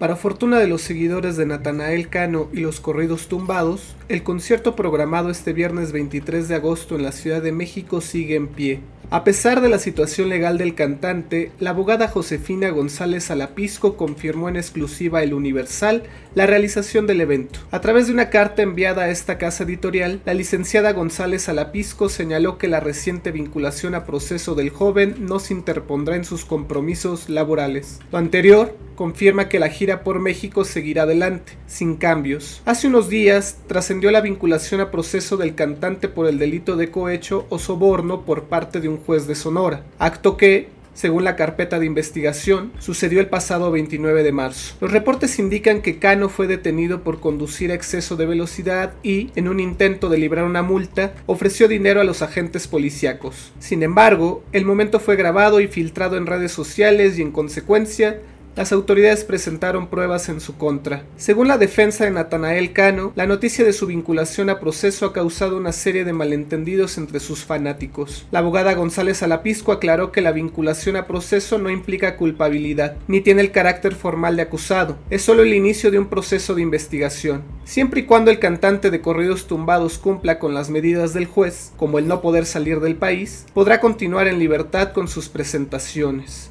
Para fortuna de los seguidores de Natanael Cano y los corridos tumbados, el concierto programado este viernes 23 de agosto en la Ciudad de México sigue en pie. A pesar de la situación legal del cantante, la abogada Josefina González Alapisco confirmó en exclusiva El Universal la realización del evento. A través de una carta enviada a esta casa editorial, la licenciada González Alapisco señaló que la reciente vinculación a proceso del joven no se interpondrá en sus compromisos laborales. Lo anterior confirma que la gira por México seguirá adelante, sin cambios. Hace unos días trascendió la vinculación a proceso del cantante por el delito de cohecho o soborno por parte de un juez de Sonora, acto que, según la carpeta de investigación, sucedió el pasado 29 de marzo. Los reportes indican que Cano fue detenido por conducir a exceso de velocidad y, en un intento de librar una multa, ofreció dinero a los agentes policíacos. Sin embargo, el momento fue grabado y filtrado en redes sociales y, en consecuencia, las autoridades presentaron pruebas en su contra. Según la defensa de Natanael Cano, la noticia de su vinculación a proceso ha causado una serie de malentendidos entre sus fanáticos. La abogada González Alapisco aclaró que la vinculación a proceso no implica culpabilidad, ni tiene el carácter formal de acusado, es solo el inicio de un proceso de investigación. Siempre y cuando el cantante de corridos tumbados cumpla con las medidas del juez, como el no poder salir del país, podrá continuar en libertad con sus presentaciones.